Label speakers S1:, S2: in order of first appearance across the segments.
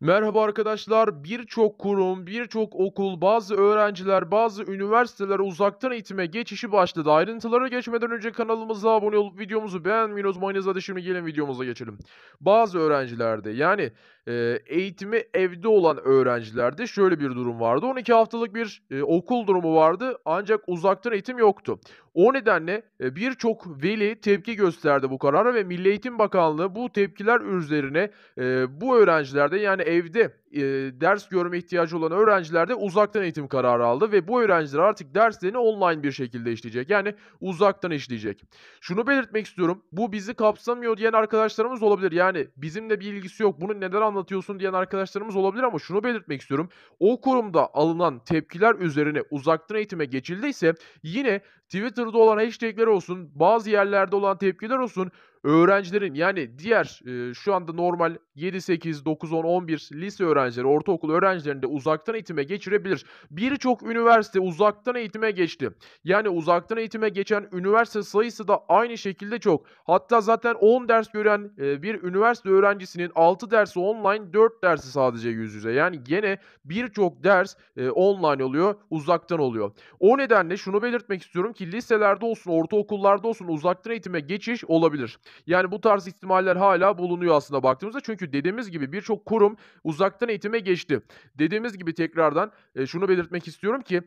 S1: Merhaba arkadaşlar. Birçok kurum, birçok okul, bazı öğrenciler, bazı üniversiteler uzaktan eğitime geçişi başladı. Ayrıntılara geçmeden önce kanalımıza abone olup videomuzu beğenmeyi unutmayınız. Hadi şimdi gelin videomuza geçelim. Bazı öğrencilerde yani e, eğitimi evde olan öğrencilerde şöyle bir durum vardı. 12 haftalık bir e, okul durumu vardı ancak uzaktan eğitim yoktu. O nedenle e, birçok veli tepki gösterdi bu karara ve Milli Eğitim Bakanlığı bu tepkiler üzerine e, bu öğrencilerde yani evde e, ders görme ihtiyacı olan öğrencilerde uzaktan eğitim kararı aldı ve bu öğrenciler artık derslerini online bir şekilde işleyecek. Yani uzaktan işleyecek. Şunu belirtmek istiyorum. Bu bizi kapsamıyor diyen arkadaşlarımız olabilir. Yani bizimle bir ilgisi yok. Bunu neden anlatıyorsun diyen arkadaşlarımız olabilir ama şunu belirtmek istiyorum. O kurumda alınan tepkiler üzerine uzaktan eğitime geçildiyse yine Twitter Twitter'da olan hashtagler olsun, bazı yerlerde olan tepkiler olsun öğrencilerin yani diğer e, şu anda normal 7, 8, 9, 10, 11 lise öğrencileri, ortaokul öğrencilerini de uzaktan eğitime geçirebilir. Birçok üniversite uzaktan eğitime geçti. Yani uzaktan eğitime geçen üniversite sayısı da aynı şekilde çok. Hatta zaten 10 ders gören e, bir üniversite öğrencisinin 6 dersi online, 4 dersi sadece yüz yüze. Yani gene birçok ders e, online oluyor, uzaktan oluyor. O nedenle şunu belirtmek istiyorum ki liselerde olsun, ortaokullarda olsun uzaktan eğitime geçiş olabilir. Yani bu tarz ihtimaller hala bulunuyor aslında baktığımızda. Çünkü dediğimiz gibi birçok kurum uzaktan eğitime geçti. Dediğimiz gibi tekrardan e, şunu belirtmek istiyorum ki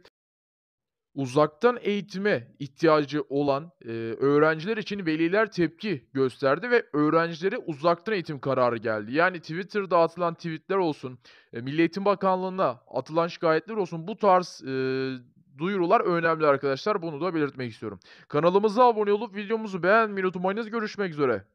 S1: uzaktan eğitime ihtiyacı olan e, öğrenciler için veliler tepki gösterdi ve öğrencileri uzaktan eğitim kararı geldi. Yani Twitter'da atılan tweetler olsun, e, Milli Eğitim Bakanlığı'na atılan şikayetler olsun bu tarz e, duyurular önemli arkadaşlar. Bunu da belirtmek istiyorum. Kanalımıza abone olup videomuzu beğenmeyi unutmayınız. Görüşmek üzere.